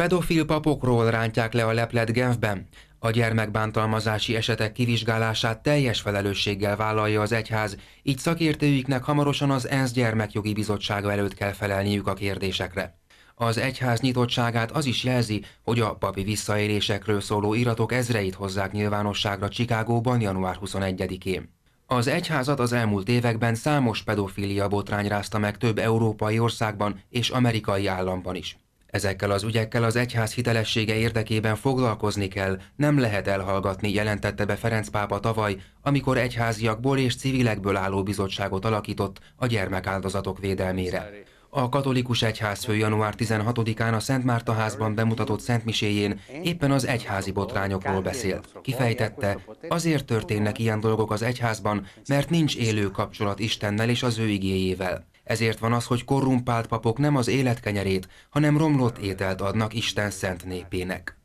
Pedofil papokról rántják le a leplet Genfben. A gyermekbántalmazási esetek kivizsgálását teljes felelősséggel vállalja az egyház, így szakértőiknek hamarosan az ENSZ gyermekjogi bizottsága előtt kell felelniük a kérdésekre. Az egyház nyitottságát az is jelzi, hogy a papi visszaélésekről szóló iratok ezreit hozzák nyilvánosságra Csikágóban január 21-én. Az egyházat az elmúlt években számos pedofília botrány rázta meg több európai országban és amerikai államban is. Ezekkel az ügyekkel az egyház hitelessége érdekében foglalkozni kell, nem lehet elhallgatni, jelentette be Ferenc pápa tavaly, amikor egyháziakból és civilekből álló bizottságot alakított a gyermekáldozatok védelmére. A katolikus egyház fő január 16-án a Szent Márta házban bemutatott szentmiséjén éppen az egyházi botrányokról beszélt. Kifejtette, azért történnek ilyen dolgok az egyházban, mert nincs élő kapcsolat Istennel és az ő igéjével. Ezért van az, hogy korrumpált papok nem az életkenyerét, hanem romlott ételt adnak Isten szent népének.